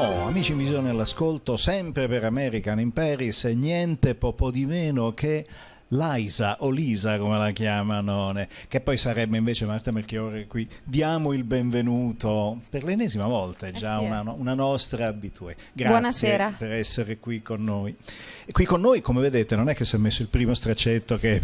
Oh, amici in visione all'ascolto, sempre per American in Paris, niente poco di meno che Lisa, o Lisa come la chiamano, che poi sarebbe invece Marta Melchiorre qui. Diamo il benvenuto per l'ennesima volta, è eh già eh sì. una, eh. una, nostra abitudine. Grazie Buonasera. per essere qui con noi. E qui con noi, come vedete, non è che si è messo il primo straccetto che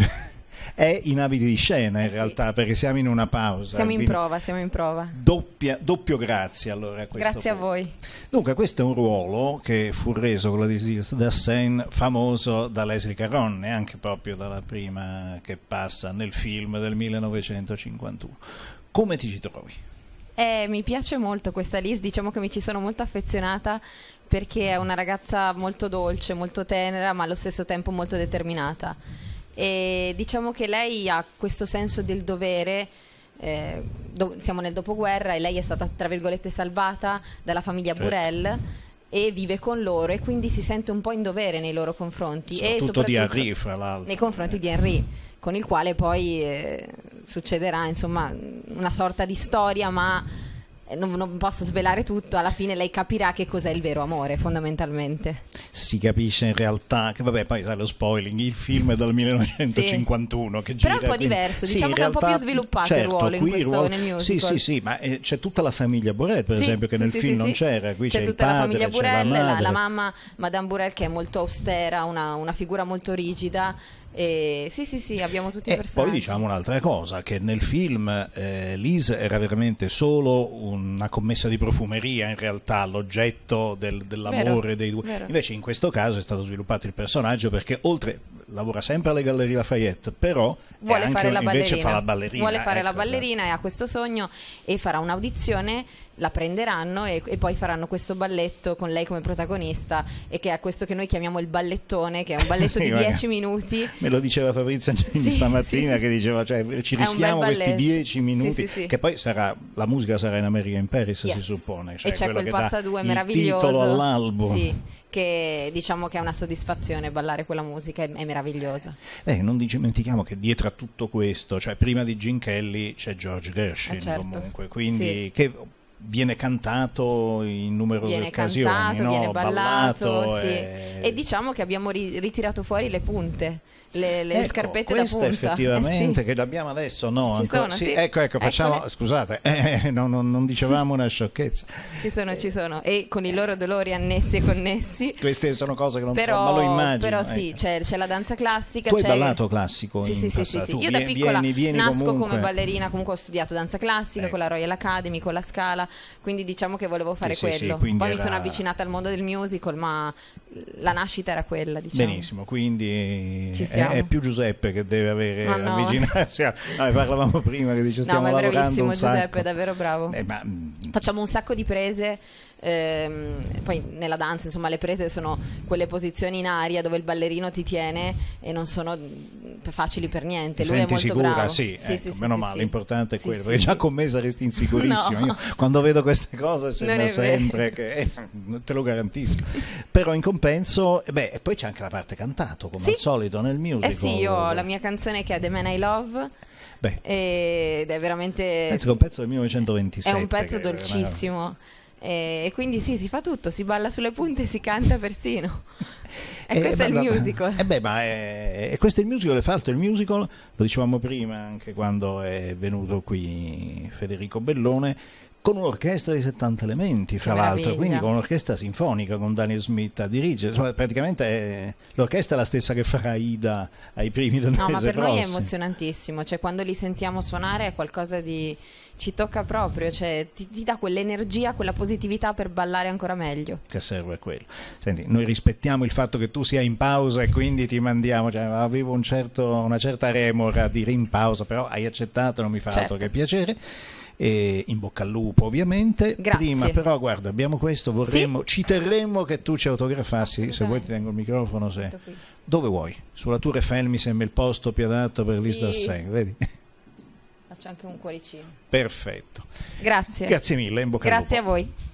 è in abiti di scena in eh realtà, sì. perché siamo in una pausa. Siamo in prova, siamo in prova. Doppia, doppio grazie allora a questo. Grazie punto. a voi. Dunque, questo è un ruolo che fu reso, quello di Gilles Dassin, famoso da Leslie Caron, e anche proprio dalla prima che passa nel film del 1951. Come ti ci trovi? Eh, mi piace molto questa Liz, diciamo che mi ci sono molto affezionata perché è una ragazza molto dolce, molto tenera, ma allo stesso tempo molto determinata e diciamo che lei ha questo senso del dovere. Eh, do, siamo nel dopoguerra e lei è stata tra virgolette salvata dalla famiglia certo. Burel e vive con loro e quindi si sente un po' in dovere nei loro confronti soprattutto e soprattutto di Henri, fra l'altro nei confronti eh. di Henri, con il quale poi eh, succederà insomma una sorta di storia ma eh, non, non, posso svelare tutto, alla fine lei capirà che cos'è il vero amore, fondamentalmente. Si capisce in realtà che, vabbè, poi sai lo spoiling, il film è dal 1951 sì. che gira. Però è un po' diverso, quindi... diciamo sì, che è un po' più sviluppato certo, il ruolo in questo, ruolo... nel musical. Sì, sì, sì, ma eh, c'è tutta la famiglia Burrell, per sì, esempio, che nel film non c'era. Qui c'è, c'è tutta padre, la famiglia Burrell, la, la, la, mamma, Madame Burrell, che è molto austera, una, una figura molto rigida, e sì, sì, sì, abbiamo tutti e eh, personaggi. Poi diciamo un'altra cosa, che nel film eh, Liz era veramente solo una commessa di profumeria, in realtà l'oggetto del, dell'amore vero, dei due. Vero. Invece in questo caso è stato sviluppato il personaggio perché oltre lavora sempre alle Gallerie Lafayette, però Vuole anche, invece fa la ballerina. Vuole fare ecco, la ballerina esatto. e ha questo sogno e farà un'audizione la prenderanno e, e, poi faranno questo balletto con lei come protagonista e che è questo che noi chiamiamo il ballettone che è un balletto sì, di 10 minuti me lo diceva Fabrizio Angelini sì, stamattina sì, che diceva cioè, ci rischiamo questi 10 minuti che poi sarà la musica sarà in America in Paris yes. si suppone cioè, e c'è quel passa passadue meraviglioso il titolo all'album che diciamo che è una soddisfazione ballare quella musica, è, è meravigliosa. Beh, non dimentichiamo che dietro a tutto questo, cioè prima di Gin Kelly c'è George Gershwin eh certo. comunque, quindi sì. che viene cantato in numerose viene occasioni, cantato, no? viene ballato, ballato sì. e... Eh. e... diciamo che abbiamo ri- ritirato fuori le punte. Le, le ecco, scarpette da punta effettivamente eh, sì. che l'abbiamo adesso no ci sono, sì, ecco ecco facciamo Eccole. scusate eh, no, no, non dicevamo una sciocchezza ci sono eh. ci sono e con i loro dolori annessi e connessi queste sono cose che non però, so ma lo immagino però sì ecco. c'è, c'è, la danza classica tu c'è... hai ballato classico sì, sì, sì, sì, io vieni, da piccola vieni, vieni nasco comunque... come ballerina comunque ho studiato danza classica ecco. con la ecco. Royal Academy con la Scala quindi diciamo che volevo fare sì, quello. Sì, sì, Poi era... mi sono avvicinata al mondo del musical, ma la nascita era quella. Diciamo. Benissimo, quindi è, è, più Giuseppe che deve avere, no, avvicinarsi. A... No, parlavamo prima che dice stiamo no, ma è bravissimo Giuseppe, è davvero bravo. Eh, ma... Mm, Facciamo un sacco di prese. Ehm, poi nella danza, insomma, le prese sono quelle posizioni in aria dove il ballerino ti tiene e non sono facili per niente. Ti Lui senti sicura? Bravo. Sì, sì, ecco, sì meno sì, male, l'importante è quello. perché già con me saresti insicurissimo. no. Io quando vedo queste cose sembra sempre che eh, te lo garantisco. Però in compenso, beh, poi c'è anche la parte cantato, come al solito nel eh musical. Eh sì, io ho la mia canzone che è The Man I Love. Beh. Ed è veramente. Penso che un pezzo del 1927. È un pezzo dolcissimo. Una... E quindi sì, si fa tutto, si balla sulle punte e si canta persino. E, e questo è il musical. E eh beh, ma è, è questo è il musical, fra fatto il musical, lo dicevamo prima anche quando è venuto qui Federico Bellone, con un'orchestra di 70 elementi, fra l'altro, quindi con un'orchestra sinfonica, con Daniel Smith a dirigere, Insomma, praticamente è l'orchestra è la stessa che farà Ida ai primi del No, ma per prossimo. noi è emozionantissimo, cioè quando li sentiamo suonare è qualcosa di... ci tocca proprio, cioè ti, ti dà quell'energia, quella positività per ballare ancora meglio. Che serve quello. Senti, noi rispettiamo il fatto che tu sia in pausa e quindi ti mandiamo. Cioè, avevo un certo, una certa remora di in pausa, però hai accettato, non mi fa certo. altro che piacere. E in bocca al lupo ovviamente Grazie. prima però guarda abbiamo questo vorremmo sì. ci terremmo che tu ci autografassi se vuoi ti tengo il microfono se... dove vuoi sulla Tour Eiffel mi sembra il posto più adatto per l'Isla sì. vedi faccio anche un cuoricino perfetto grazie grazie mille in bocca grazie al lupo grazie a voi